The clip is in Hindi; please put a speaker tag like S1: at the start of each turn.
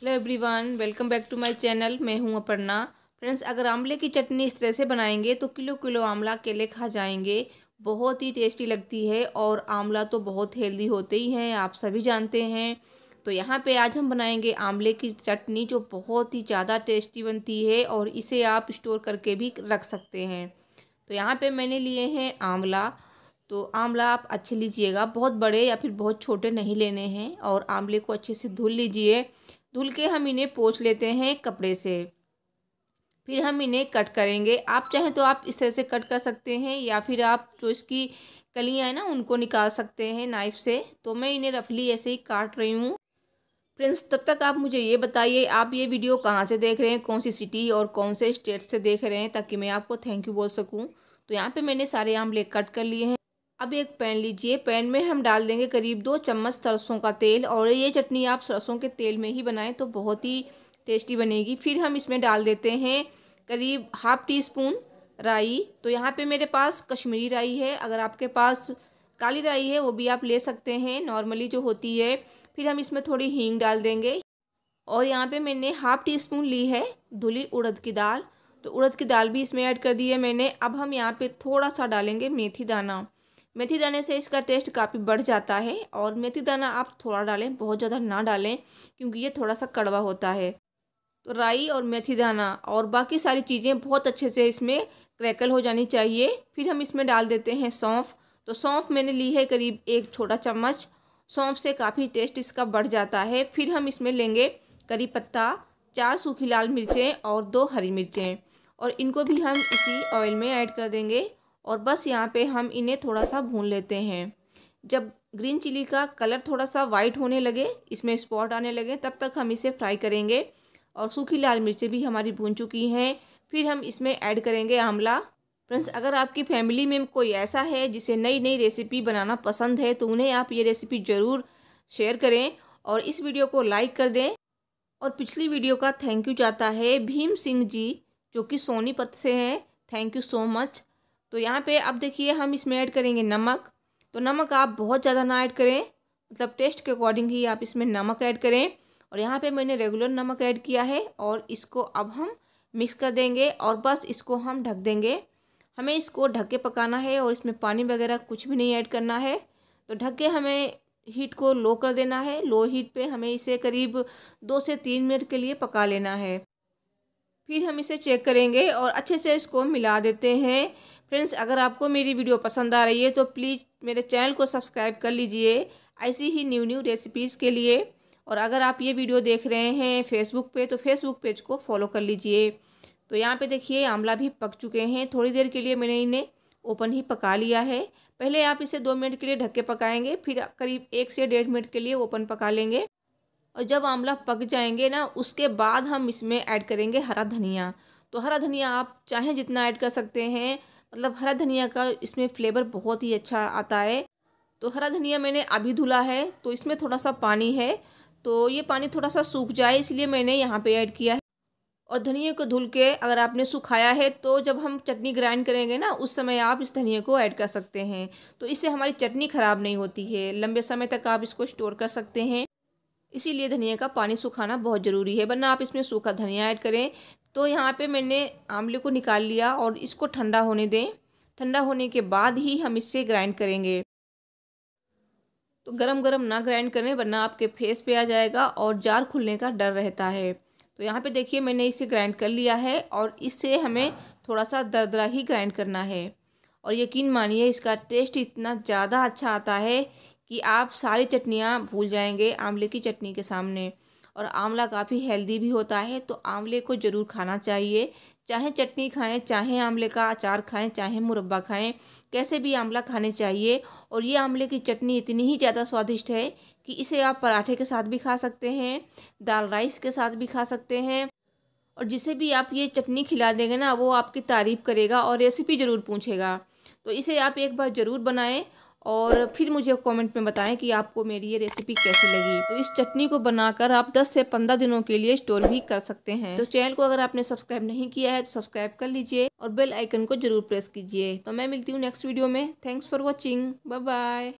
S1: hello everyone welcome back to my channel मैं हूं अपर्णा फ्रेंड्स अगर आंवले की चटनी इस तरह से बनाएंगे तो किलो किलो आंवला केले खा जाएंगे बहुत ही टेस्टी लगती है और आंवला तो बहुत हेल्दी होते ही हैं आप सभी जानते हैं तो यहाँ पे आज हम बनाएंगे आंवले की चटनी जो बहुत ही ज़्यादा टेस्टी बनती है और इसे आप स्टोर करके भी रख सकते हैं तो यहाँ पर मैंने लिए हैं आंवला तो आंवला आप अच्छे लीजिएगा बहुत बड़े या फिर बहुत छोटे नहीं लेने हैं और आंवले को अच्छे से धुल लीजिए धुल के हम इन्हें पोछ लेते हैं कपड़े से फिर हम इन्हें कट करेंगे आप चाहें तो आप इस तरह से कट कर सकते हैं या फिर आप जो इसकी कलियाँ हैं ना उनको निकाल सकते हैं नाइफ से तो मैं इन्हें रफली ऐसे ही काट रही हूँ फ्रेंड्स तब तक आप मुझे ये बताइए आप ये वीडियो कहाँ से देख रहे हैं कौन सी सिटी और कौन से स्टेट से देख रहे हैं ताकि मैं आपको थैंक यू बोल सकूँ तो यहाँ पे मैंने सारे आंवले कट कर लिए हैं अब एक पैन लीजिए पैन में हम डाल देंगे करीब दो चम्मच सरसों का तेल और ये चटनी आप सरसों के तेल में ही बनाएं तो बहुत ही टेस्टी बनेगी फिर हम इसमें डाल देते हैं करीब हाफ़ टी स्पून राई तो यहाँ पे मेरे पास कश्मीरी राई है अगर आपके पास काली राई है वो भी आप ले सकते हैं नॉर्मली जो होती है फिर हम इसमें थोड़ी हींग डाल देंगे और यहाँ पर मैंने हाफ़ टी स्पून ली है धुली उड़द की दाल तो उड़द की दाल भी इसमें ऐड कर दी है मैंने अब हम यहाँ पर थोड़ा सा डालेंगे मेथी दाना मेथी दाने से इसका टेस्ट काफ़ी बढ़ जाता है और मेथी दाना आप थोड़ा डालें बहुत ज़्यादा ना डालें क्योंकि ये थोड़ा सा कड़वा होता है तो राई और मेथी दाना और बाकी सारी चीज़ें बहुत अच्छे से इसमें क्रैकल हो जानी चाहिए फिर हम इसमें डाल देते हैं सौंफ तो सौंफ मैंने ली है करीब एक छोटा चम्मच सौंफ से काफ़ी टेस्ट इसका बढ़ जाता है फिर हम इसमें लेंगे करी पत्ता चार सूखी लाल मिर्चें और दो हरी मिर्चें और इनको भी हम इसी ऑयल में ऐड कर देंगे और बस यहाँ पे हम इन्हें थोड़ा सा भून लेते हैं जब ग्रीन चिली का कलर थोड़ा सा वाइट होने लगे इसमें स्पॉट आने लगे तब तक हम इसे फ्राई करेंगे और सूखी लाल मिर्चें भी हमारी भून चुकी हैं फिर हम इसमें ऐड करेंगे आंवला फ्रेंड्स अगर आपकी फैमिली में कोई ऐसा है जिसे नई नई रेसिपी बनाना पसंद है तो उन्हें आप ये रेसिपी ज़रूर शेयर करें और इस वीडियो को लाइक कर दें और पिछली वीडियो का थैंक यू जाता है भीम सिंह जी जो कि सोनीपत से हैं थैंक यू सो मच तो यहाँ पे अब देखिए हम इसमें ऐड करेंगे नमक तो नमक आप बहुत ज़्यादा ना ऐड करें मतलब टेस्ट के अकॉर्डिंग ही आप इसमें नमक ऐड करें और यहाँ पे मैंने रेगुलर नमक ऐड किया है और इसको अब हम मिक्स कर देंगे और बस इसको हम ढक देंगे हमें इसको ढक के पकाना है और इसमें पानी वगैरह कुछ भी नहीं ऐड करना है तो ढक के हमें हीट को लो कर देना है लो हीट पे हमें इसे करीब दो से तीन मिनट के लिए पका लेना है फिर हम इसे चेक करेंगे और अच्छे से इसको मिला देते हैं फ्रेंड्स अगर आपको मेरी वीडियो पसंद आ रही है तो प्लीज़ मेरे चैनल को सब्सक्राइब कर लीजिए ऐसी ही न्यू न्यू रेसिपीज़ के लिए और अगर आप ये वीडियो देख रहे हैं फेसबुक पे तो फेसबुक पेज को फॉलो कर लीजिए तो यहाँ पे देखिए आंवला भी पक चुके हैं थोड़ी देर के लिए मैंने इन्हें ओपन ही पका लिया है पहले आप इसे दो मिनट के लिए ढक के पकाएंगे फिर करीब एक से डेढ़ मिनट के लिए ओपन पका लेंगे और जब आंवला पक जाएंगे ना उसके बाद हम इसमें ऐड करेंगे हरा धनिया तो हरा धनिया आप चाहें जितना ऐड कर सकते हैं मतलब हरा धनिया का इसमें फ्लेवर बहुत ही अच्छा आता है तो हरा धनिया मैंने अभी धुला है तो इसमें थोड़ा सा पानी है तो ये पानी थोड़ा सा सूख जाए इसलिए मैंने यहाँ पे ऐड किया है और धनिया को धुल के अगर आपने सुखाया है तो जब हम चटनी ग्राइंड करेंगे ना उस समय आप इस धनिया को ऐड कर सकते हैं तो इससे हमारी चटनी ख़राब नहीं होती है लंबे समय तक आप इसको स्टोर कर सकते हैं इसीलिए धनिया का पानी सुखाना बहुत ज़रूरी है वरना आप इसमें सूखा धनिया ऐड करें तो यहाँ पे मैंने आंवले को निकाल लिया और इसको ठंडा होने दें ठंडा होने के बाद ही हम इससे ग्राइंड करेंगे तो गरम गरम ना ग्राइंड करें वरना आपके फेस पे आ जाएगा और जार खुलने का डर रहता है तो यहाँ पे देखिए मैंने इसे ग्राइंड कर लिया है और इससे हमें थोड़ा सा दरदरा ही ग्राइंड करना है और यकीन मानिए इसका टेस्ट इतना ज़्यादा अच्छा आता है कि आप सारी चटनियाँ भूल जाएंगे आंवले की चटनी के सामने और आंवला काफ़ी हेल्दी भी होता है तो आंवले को ज़रूर खाना चाहिए चाहे चटनी खाएं चाहे आंवले का अचार खाएं चाहे मुरब्बा खाएं कैसे भी आंवला खाने चाहिए और ये आंवले की चटनी इतनी ही ज़्यादा स्वादिष्ट है कि इसे आप पराठे के साथ भी खा सकते हैं दाल राइस के साथ भी खा सकते हैं और जिसे भी आप ये चटनी खिला देंगे ना वो आपकी तारीफ़ करेगा और रेसिपी ज़रूर पूछेगा तो इसे आप एक बार ज़रूर बनाएँ और फिर मुझे कमेंट में बताएं कि आपको मेरी ये रेसिपी कैसी लगी तो इस चटनी को बनाकर आप 10 से 15 दिनों के लिए स्टोर भी कर सकते हैं तो चैनल को अगर आपने सब्सक्राइब नहीं किया है तो सब्सक्राइब कर लीजिए और बेल आइकन को जरूर प्रेस कीजिए तो मैं मिलती हूँ नेक्स्ट वीडियो में थैंक्स फॉर वॉचिंग बाय